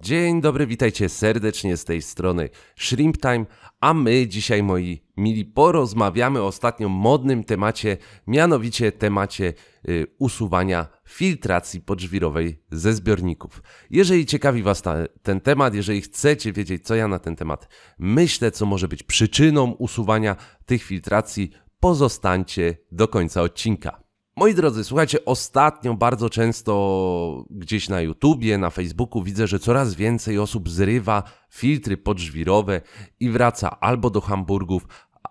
Dzień dobry, witajcie serdecznie z tej strony Shrimp Time, a my dzisiaj moi mili porozmawiamy o ostatnio modnym temacie, mianowicie temacie y, usuwania filtracji podżwirowej ze zbiorników. Jeżeli ciekawi Was ta, ten temat, jeżeli chcecie wiedzieć co ja na ten temat myślę, co może być przyczyną usuwania tych filtracji, pozostańcie do końca odcinka. Moi drodzy, słuchajcie, ostatnio bardzo często gdzieś na YouTubie, na Facebooku widzę, że coraz więcej osób zrywa filtry podżwirowe i wraca albo do hamburgów,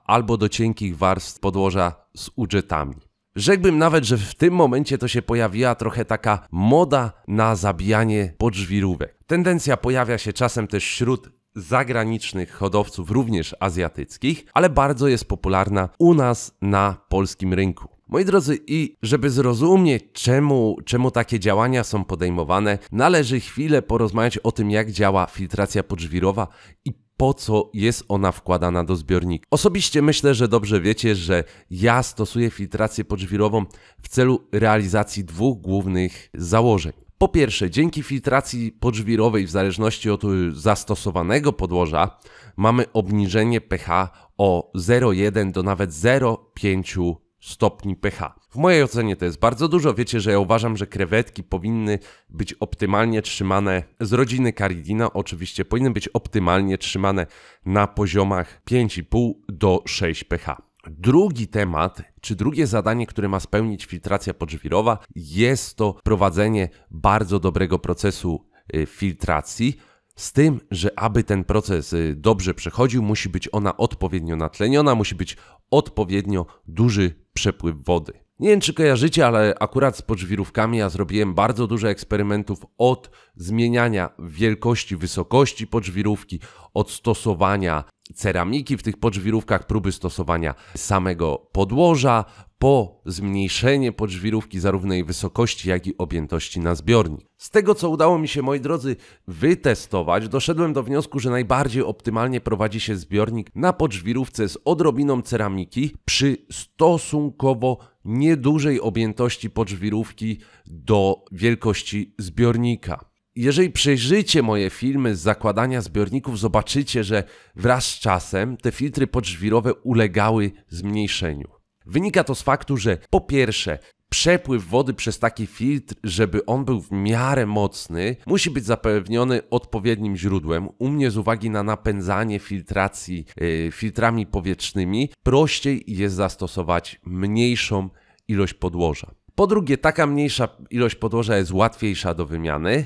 albo do cienkich warstw podłoża z udżetami. Rzekłbym nawet, że w tym momencie to się pojawiła trochę taka moda na zabijanie podżwirówek. Tendencja pojawia się czasem też wśród zagranicznych hodowców, również azjatyckich, ale bardzo jest popularna u nas na polskim rynku. Moi drodzy, i żeby zrozumieć, czemu, czemu takie działania są podejmowane, należy chwilę porozmawiać o tym, jak działa filtracja podżwirowa i po co jest ona wkładana do zbiornika. Osobiście myślę, że dobrze wiecie, że ja stosuję filtrację podżwirową w celu realizacji dwóch głównych założeń. Po pierwsze, dzięki filtracji podżwirowej, w zależności od zastosowanego podłoża, mamy obniżenie pH o 0,1 do nawet 0,5 stopni pH. W mojej ocenie to jest bardzo dużo. Wiecie, że ja uważam, że krewetki powinny być optymalnie trzymane z rodziny Caridina. Oczywiście powinny być optymalnie trzymane na poziomach 5,5 do 6 pH. Drugi temat, czy drugie zadanie, które ma spełnić filtracja podżwirowa, jest to prowadzenie bardzo dobrego procesu y, filtracji z tym, że aby ten proces y, dobrze przechodził, musi być ona odpowiednio natleniona, musi być odpowiednio duży przepływ wody. Nie wiem, czy kojarzycie, ale akurat z podżwirówkami ja zrobiłem bardzo dużo eksperymentów od zmieniania wielkości, wysokości podżwirówki, od stosowania ceramiki w tych podżwirówkach, próby stosowania samego podłoża, po zmniejszenie podżwirówki zarówno jej wysokości, jak i objętości na zbiornik. Z tego, co udało mi się, moi drodzy, wytestować, doszedłem do wniosku, że najbardziej optymalnie prowadzi się zbiornik na podżwirówce z odrobiną ceramiki przy stosunkowo niedużej objętości podżwirówki do wielkości zbiornika. Jeżeli przejrzycie moje filmy z zakładania zbiorników, zobaczycie, że wraz z czasem te filtry podżwirowe ulegały zmniejszeniu. Wynika to z faktu, że po pierwsze, przepływ wody przez taki filtr, żeby on był w miarę mocny, musi być zapewniony odpowiednim źródłem. U mnie z uwagi na napędzanie filtracji yy, filtrami powietrznymi, prościej jest zastosować mniejszą ilość podłoża. Po drugie, taka mniejsza ilość podłoża jest łatwiejsza do wymiany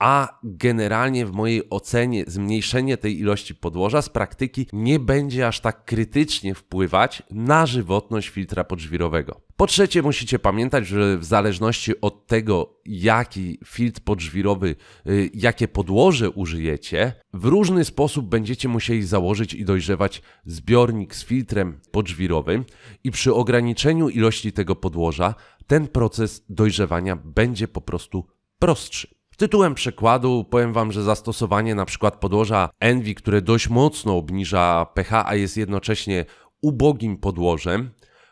a generalnie w mojej ocenie zmniejszenie tej ilości podłoża z praktyki nie będzie aż tak krytycznie wpływać na żywotność filtra podżwirowego. Po trzecie, musicie pamiętać, że w zależności od tego, jaki filtr podżwirowy, y, jakie podłoże użyjecie, w różny sposób będziecie musieli założyć i dojrzewać zbiornik z filtrem podżwirowym i przy ograniczeniu ilości tego podłoża ten proces dojrzewania będzie po prostu prostszy. Tytułem przykładu powiem Wam, że zastosowanie na przykład podłoża Envy, które dość mocno obniża pH, a jest jednocześnie ubogim podłożem,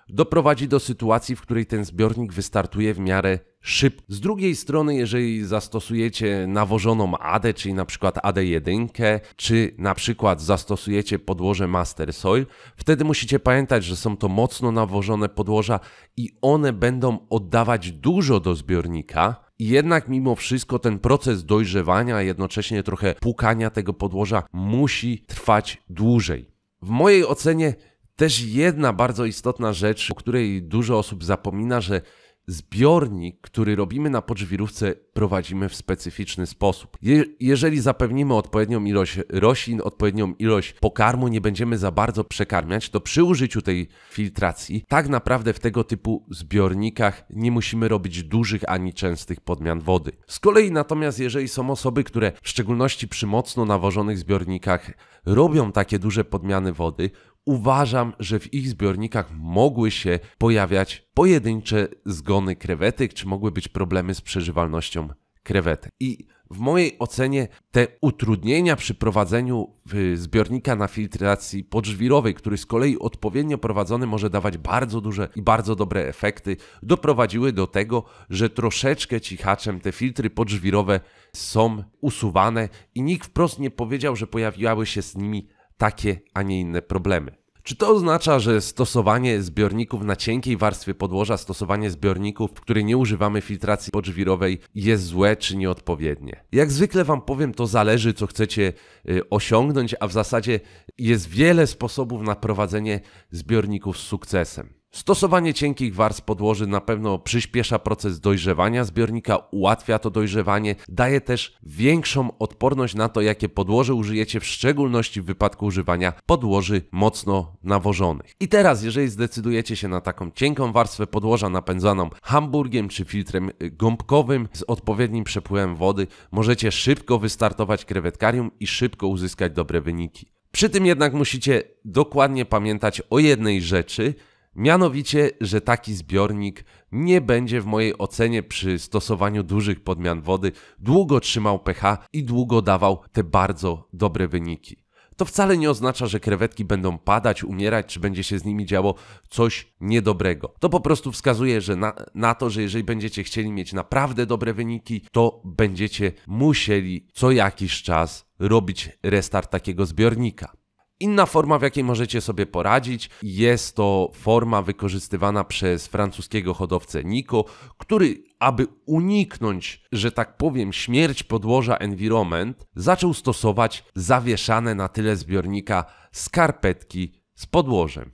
doprowadzi do sytuacji, w której ten zbiornik wystartuje w miarę szybko. Z drugiej strony, jeżeli zastosujecie nawożoną AD, czyli na przykład AD1, czy na przykład zastosujecie podłoże Master Soil, wtedy musicie pamiętać, że są to mocno nawożone podłoża i one będą oddawać dużo do zbiornika, jednak mimo wszystko ten proces dojrzewania, jednocześnie trochę pukania tego podłoża musi trwać dłużej. W mojej ocenie też jedna bardzo istotna rzecz, o której dużo osób zapomina, że zbiornik, który robimy na podżwirówce prowadzimy w specyficzny sposób. Je jeżeli zapewnimy odpowiednią ilość roślin, odpowiednią ilość pokarmu, nie będziemy za bardzo przekarmiać, to przy użyciu tej filtracji tak naprawdę w tego typu zbiornikach nie musimy robić dużych ani częstych podmian wody. Z kolei natomiast jeżeli są osoby, które w szczególności przy mocno nawożonych zbiornikach robią takie duże podmiany wody, uważam, że w ich zbiornikach mogły się pojawiać pojedyncze zgony krewetek, czy mogły być problemy z przeżywalnością krewetek. I w mojej ocenie te utrudnienia przy prowadzeniu y, zbiornika na filtracji podżwirowej, który z kolei odpowiednio prowadzony może dawać bardzo duże i bardzo dobre efekty, doprowadziły do tego, że troszeczkę cichaczem te filtry podżwirowe są usuwane i nikt wprost nie powiedział, że pojawiały się z nimi takie, a nie inne problemy. Czy to oznacza, że stosowanie zbiorników na cienkiej warstwie podłoża, stosowanie zbiorników, w której nie używamy filtracji podżwirowej jest złe czy nieodpowiednie? Jak zwykle Wam powiem, to zależy co chcecie y, osiągnąć, a w zasadzie jest wiele sposobów na prowadzenie zbiorników z sukcesem. Stosowanie cienkich warstw podłoży na pewno przyspiesza proces dojrzewania zbiornika, ułatwia to dojrzewanie, daje też większą odporność na to, jakie podłoże użyjecie, w szczególności w wypadku używania podłoży mocno nawożonych. I teraz, jeżeli zdecydujecie się na taką cienką warstwę podłoża napędzaną hamburgiem czy filtrem gąbkowym z odpowiednim przepływem wody, możecie szybko wystartować krewetkarium i szybko uzyskać dobre wyniki. Przy tym jednak musicie dokładnie pamiętać o jednej rzeczy, Mianowicie, że taki zbiornik nie będzie w mojej ocenie przy stosowaniu dużych podmian wody długo trzymał pH i długo dawał te bardzo dobre wyniki. To wcale nie oznacza, że krewetki będą padać, umierać, czy będzie się z nimi działo coś niedobrego. To po prostu wskazuje że na, na to, że jeżeli będziecie chcieli mieć naprawdę dobre wyniki, to będziecie musieli co jakiś czas robić restart takiego zbiornika. Inna forma, w jakiej możecie sobie poradzić, jest to forma wykorzystywana przez francuskiego hodowcę Nico, który, aby uniknąć, że tak powiem, śmierć podłoża Environment, zaczął stosować zawieszane na tyle zbiornika skarpetki z podłożem.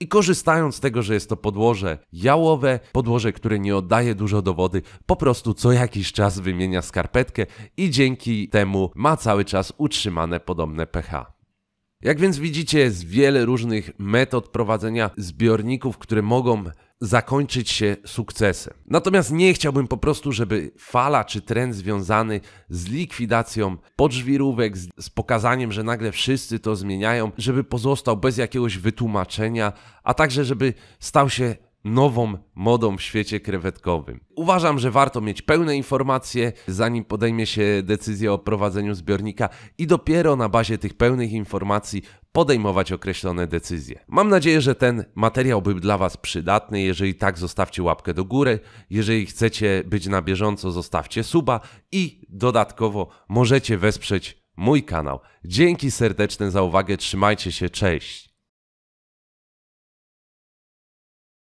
I korzystając z tego, że jest to podłoże jałowe, podłoże, które nie oddaje dużo do wody, po prostu co jakiś czas wymienia skarpetkę i dzięki temu ma cały czas utrzymane podobne pH. Jak więc widzicie, jest wiele różnych metod prowadzenia zbiorników, które mogą zakończyć się sukcesem. Natomiast nie chciałbym po prostu, żeby fala czy trend związany z likwidacją podżwirówek, z pokazaniem, że nagle wszyscy to zmieniają, żeby pozostał bez jakiegoś wytłumaczenia, a także żeby stał się nową modą w świecie krewetkowym. Uważam, że warto mieć pełne informacje, zanim podejmie się decyzję o prowadzeniu zbiornika i dopiero na bazie tych pełnych informacji podejmować określone decyzje. Mam nadzieję, że ten materiał był dla Was przydatny. Jeżeli tak, zostawcie łapkę do góry. Jeżeli chcecie być na bieżąco, zostawcie suba i dodatkowo możecie wesprzeć mój kanał. Dzięki serdeczne za uwagę, trzymajcie się, cześć!